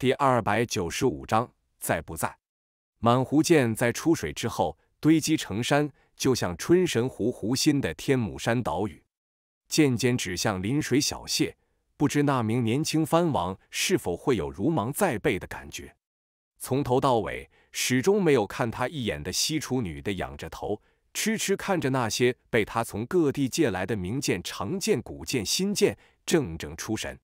第二百九十五章，在不在？满湖剑在出水之后堆积成山，就像春神湖湖心的天母山岛屿。剑尖指向临水小谢，不知那名年轻藩王是否会有如芒在背的感觉。从头到尾始终没有看他一眼的西楚女的仰着头，痴痴看着那些被他从各地借来的名剑、长剑、古剑、新剑，怔怔出神。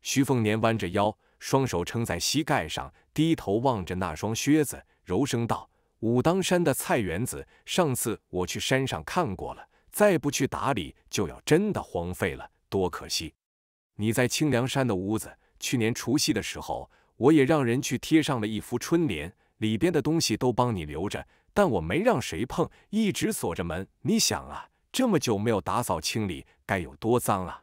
徐凤年弯着腰。双手撑在膝盖上，低头望着那双靴子，柔声道：“武当山的菜园子，上次我去山上看过了，再不去打理，就要真的荒废了，多可惜！你在清凉山的屋子，去年除夕的时候，我也让人去贴上了一幅春联，里边的东西都帮你留着，但我没让谁碰，一直锁着门。你想啊，这么久没有打扫清理，该有多脏啊！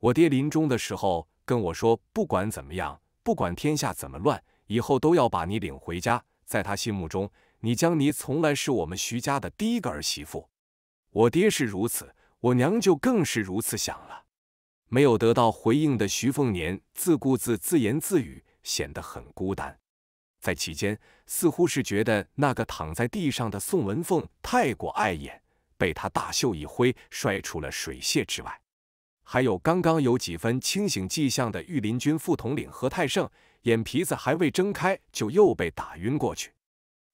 我爹临终的时候跟我说，不管怎么样。”不管天下怎么乱，以后都要把你领回家。在他心目中，你江妮从来是我们徐家的第一个儿媳妇。我爹是如此，我娘就更是如此想了。没有得到回应的徐凤年自顾自自言自语，显得很孤单。在其间，似乎是觉得那个躺在地上的宋文凤太过碍眼，被他大袖一挥，摔出了水泄之外。还有刚刚有几分清醒迹象的御林军副统领何泰盛，眼皮子还未睁开，就又被打晕过去。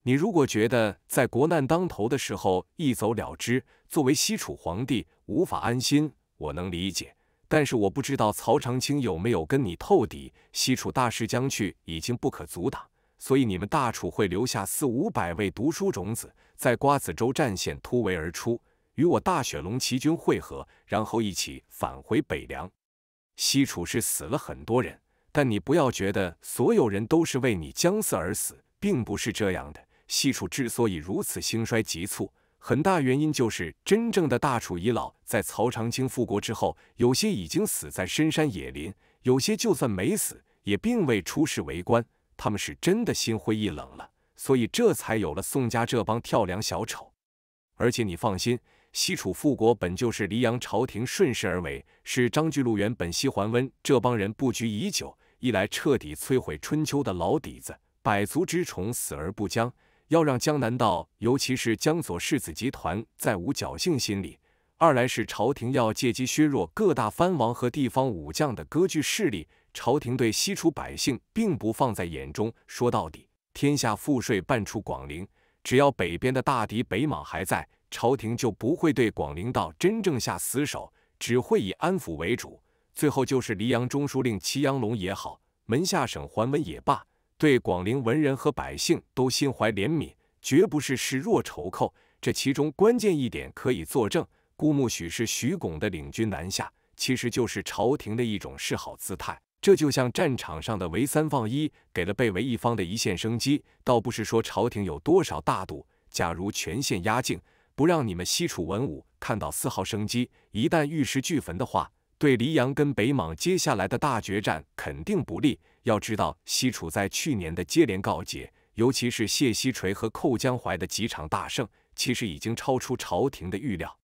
你如果觉得在国难当头的时候一走了之，作为西楚皇帝无法安心，我能理解。但是我不知道曹长青有没有跟你透底，西楚大势将去已经不可阻挡，所以你们大楚会留下四五百位读书种子，在瓜子洲战线突围而出。与我大雪龙骑军会合，然后一起返回北凉。西楚是死了很多人，但你不要觉得所有人都是为你将死而死，并不是这样的。西楚之所以如此兴衰急促，很大原因就是真正的大楚遗老，在曹长青复国之后，有些已经死在深山野林，有些就算没死，也并未出仕为官。他们是真的心灰意冷了，所以这才有了宋家这帮跳梁小丑。而且你放心。西楚复国本就是黎阳朝廷顺势而为，是张巨鹿、原本西桓温这帮人布局已久。一来彻底摧毁春秋的老底子，百足之虫，死而不僵，要让江南道，尤其是江左世子集团再无侥幸心理；二来是朝廷要借机削弱各大藩王和地方武将的割据势力。朝廷对西楚百姓并不放在眼中。说到底，天下赋税半出广陵，只要北边的大敌北莽还在。朝廷就不会对广陵道真正下死手，只会以安抚为主。最后就是溧阳中书令祁阳龙也好，门下省桓温也罢，对广陵文人和百姓都心怀怜悯，绝不是示弱仇寇。这其中关键一点可以作证：顾穆许是徐拱的领军南下，其实就是朝廷的一种示好姿态。这就像战场上的围三放一，给了被围一方的一线生机。倒不是说朝廷有多少大度，假如全线压境。不让你们西楚文武看到丝毫生机，一旦玉石俱焚的话，对黎阳跟北莽接下来的大决战肯定不利。要知道，西楚在去年的接连告捷，尤其是谢西垂和寇江淮的几场大胜，其实已经超出朝廷的预料。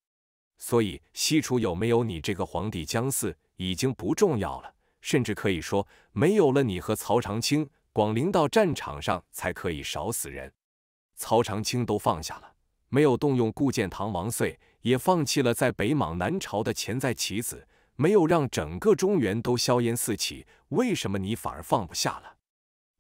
所以，西楚有没有你这个皇帝姜嗣已经不重要了，甚至可以说，没有了你和曹长青，广陵到战场上才可以少死人。曹长青都放下了。没有动用顾建堂、王岁，也放弃了在北莽南朝的潜在棋子，没有让整个中原都硝烟四起。为什么你反而放不下了？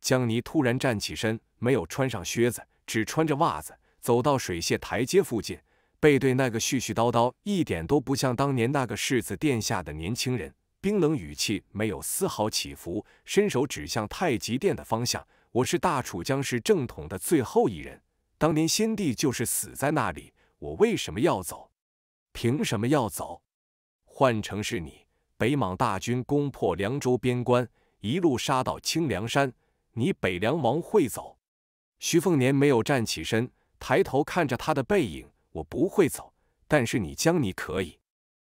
江离突然站起身，没有穿上靴子，只穿着袜子，走到水榭台阶附近，背对那个絮絮叨叨、一点都不像当年那个世子殿下的年轻人，冰冷语气没有丝毫起伏，伸手指向太极殿的方向：“我是大楚江氏正统的最后一人。”当年先帝就是死在那里，我为什么要走？凭什么要走？换成是你，北莽大军攻破凉州边关，一路杀到清凉山，你北凉王会走？徐凤年没有站起身，抬头看着他的背影，我不会走，但是你姜你可以。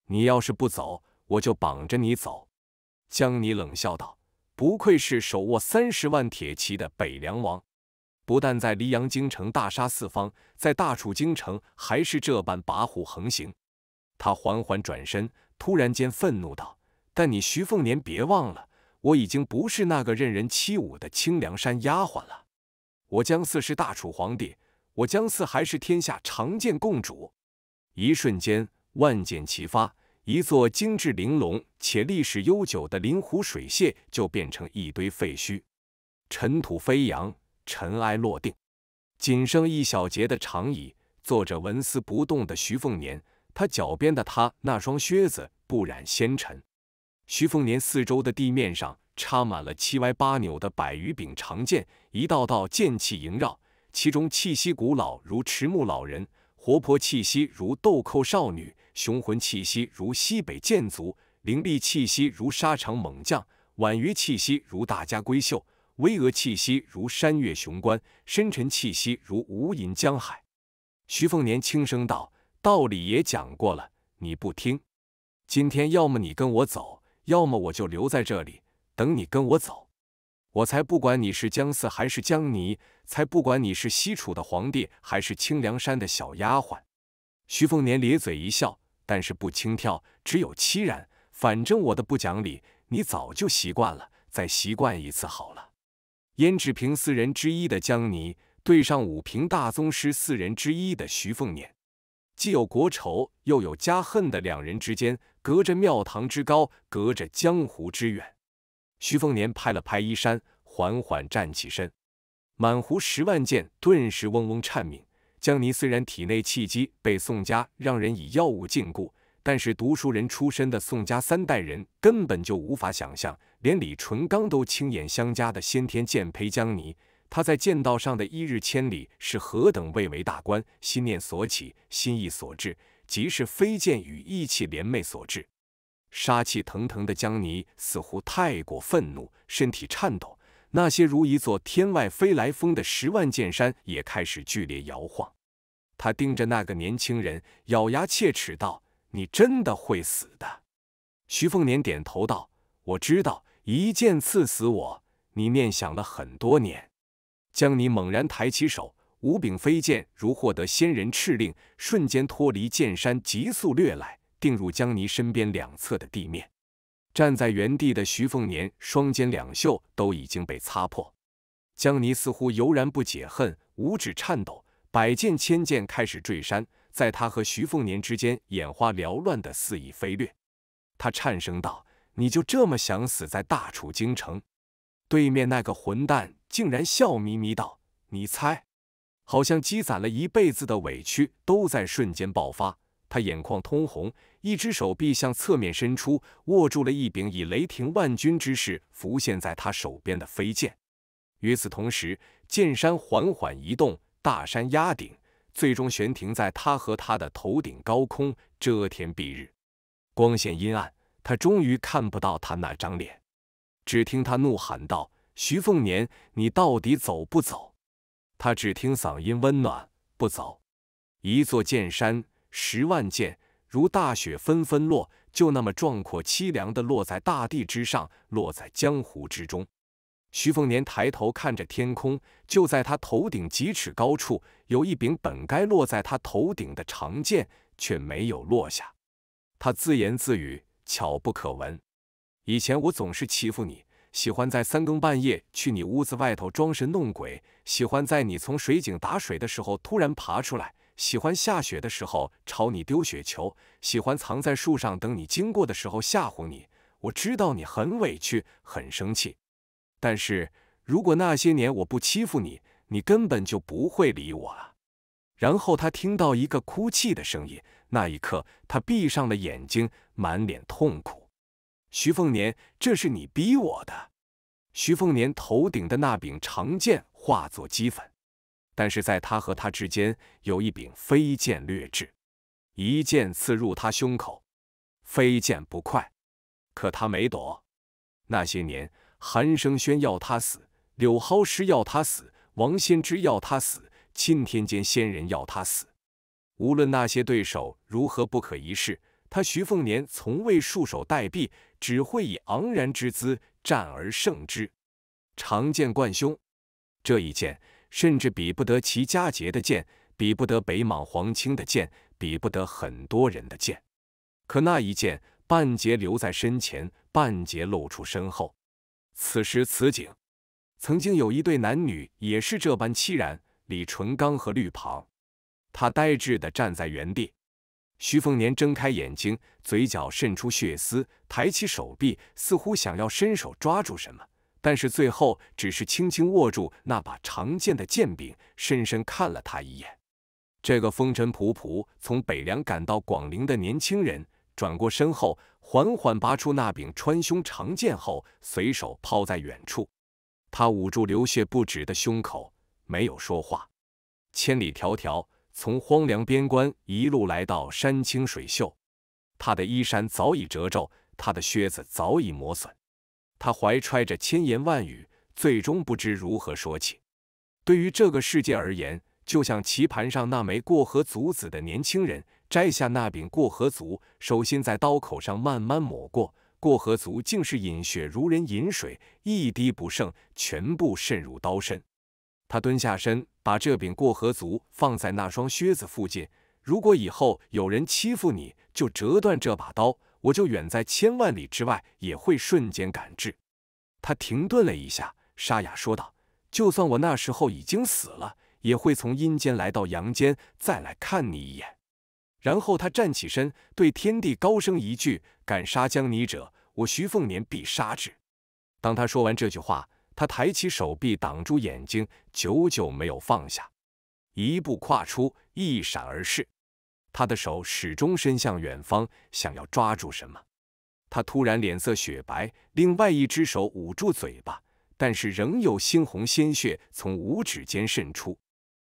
你要是不走，我就绑着你走。姜你冷笑道：“不愧是手握三十万铁骑的北凉王。”不但在黎阳京城大杀四方，在大楚京城还是这般跋扈横行。他缓缓转身，突然间愤怒道：“但你徐凤年，别忘了，我已经不是那个任人欺侮的清凉山丫鬟了。我姜四是大楚皇帝，我姜四还是天下长剑共主。”一瞬间，万箭齐发，一座精致玲珑且历史悠久的灵湖水榭就变成一堆废墟，尘土飞扬。尘埃落定，仅剩一小截的长椅，坐着纹丝不动的徐凤年。他脚边的他那双靴子不染纤尘。徐凤年四周的地面上插满了七歪八扭的百余柄长剑，一道道剑气萦绕，其中气息古老如迟暮老人，活泼气息如豆蔻少女，雄浑气息如西北剑族，凌厉气息如沙场猛将，婉约气息如大家闺秀。巍峨气息如山岳雄关，深沉气息如无垠江海。徐凤年轻声道：“道理也讲过了，你不听。今天要么你跟我走，要么我就留在这里等你跟我走。我才不管你是姜四还是姜泥，才不管你是西楚的皇帝还是清凉山的小丫鬟。”徐凤年咧嘴一笑，但是不轻佻，只有凄然。反正我的不讲理，你早就习惯了，再习惯一次好了。燕志平四人之一的江泥对上武平大宗师四人之一的徐凤年，既有国仇又有家恨的两人之间，隔着庙堂之高，隔着江湖之远。徐凤年拍了拍衣衫，缓缓站起身，满壶十万剑顿时嗡嗡颤鸣。江泥虽然体内气机被宋家让人以药物禁锢。但是，读书人出身的宋家三代人根本就无法想象，连李淳罡都亲眼相加的先天剑胚江泥，他在剑道上的一日千里是何等蔚为大观，心念所起，心意所至，即是飞剑与意气联袂所致。杀气腾腾的江泥似乎太过愤怒，身体颤抖，那些如一座天外飞来峰的十万剑山也开始剧烈摇晃。他盯着那个年轻人，咬牙切齿道。你真的会死的，徐凤年点头道：“我知道，一剑刺死我。”你念想了很多年。江离猛然抬起手，五柄飞剑如获得仙人敕令，瞬间脱离剑山，急速掠来，定入江离身边两侧的地面。站在原地的徐凤年，双肩两袖都已经被擦破。江离似乎油然不解恨，五指颤抖，百剑千剑开始坠山。在他和徐凤年之间，眼花缭乱的肆意飞掠。他颤声道：“你就这么想死在大楚京城？”对面那个混蛋竟然笑眯眯道：“你猜？”好像积攒了一辈子的委屈都在瞬间爆发。他眼眶通红，一只手臂向侧面伸出，握住了一柄以雷霆万钧之势浮现在他手边的飞剑。与此同时，剑山缓缓移动，大山压顶。最终悬停在他和他的头顶高空，遮天蔽日，光线阴暗，他终于看不到他那张脸。只听他怒喊道：“徐凤年，你到底走不走？”他只听嗓音温暖，不走。一座剑山，十万剑如大雪纷纷落，就那么壮阔凄凉的落在大地之上，落在江湖之中。徐凤年抬头看着天空，就在他头顶几尺高处，有一柄本该落在他头顶的长剑却没有落下。他自言自语，巧不可闻。以前我总是欺负你，喜欢在三更半夜去你屋子外头装神弄鬼，喜欢在你从水井打水的时候突然爬出来，喜欢下雪的时候朝你丢雪球，喜欢藏在树上等你经过的时候吓唬你。我知道你很委屈，很生气。但是如果那些年我不欺负你，你根本就不会理我啊！然后他听到一个哭泣的声音，那一刻他闭上了眼睛，满脸痛苦。徐凤年，这是你逼我的！徐凤年头顶的那柄长剑化作齑粉，但是在他和他之间有一柄飞剑掠至，一剑刺入他胸口。飞剑不快，可他没躲。那些年。韩生轩要他死，柳蒿师要他死，王先芝要他死，钦天监仙人要他死。无论那些对手如何不可一世，他徐凤年从未束手待毙，只会以昂然之姿战而胜之。长剑贯胸，这一剑甚至比不得齐家杰的剑，比不得北莽黄亲的剑，比不得很多人的剑。可那一剑，半截留在身前，半截露出身后。此时此景，曾经有一对男女也是这般凄然，李淳罡和绿袍。他呆滞的站在原地，徐凤年睁开眼睛，嘴角渗出血丝，抬起手臂，似乎想要伸手抓住什么，但是最后只是轻轻握住那把长剑的剑柄，深深看了他一眼。这个风尘仆仆从北凉赶到广陵的年轻人。转过身后，缓缓拔出那柄穿胸长剑后，随手抛在远处。他捂住流血不止的胸口，没有说话。千里迢迢从荒凉边关一路来到山清水秀，他的衣衫早已褶皱，他的靴子早已磨损。他怀揣着千言万语，最终不知如何说起。对于这个世界而言，就像棋盘上那枚过河卒子的年轻人。摘下那柄过河足，手心在刀口上慢慢抹过，过河足竟是饮血如人饮水，一滴不剩，全部渗入刀身。他蹲下身，把这柄过河足放在那双靴子附近。如果以后有人欺负你，就折断这把刀，我就远在千万里之外，也会瞬间赶至。他停顿了一下，沙哑说道：“就算我那时候已经死了，也会从阴间来到阳间，再来看你一眼。”然后他站起身，对天地高声一句：“敢杀江泥者，我徐凤年必杀之。”当他说完这句话，他抬起手臂挡住眼睛，久久没有放下。一步跨出，一闪而逝。他的手始终伸向远方，想要抓住什么。他突然脸色雪白，另外一只手捂住嘴巴，但是仍有猩红鲜血从五指间渗出。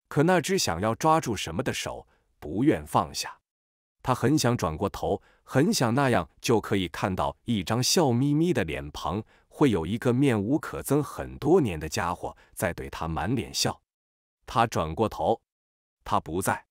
可那只想要抓住什么的手，不愿放下。他很想转过头，很想那样就可以看到一张笑眯眯的脸庞，会有一个面无可憎很多年的家伙在对他满脸笑。他转过头，他不在。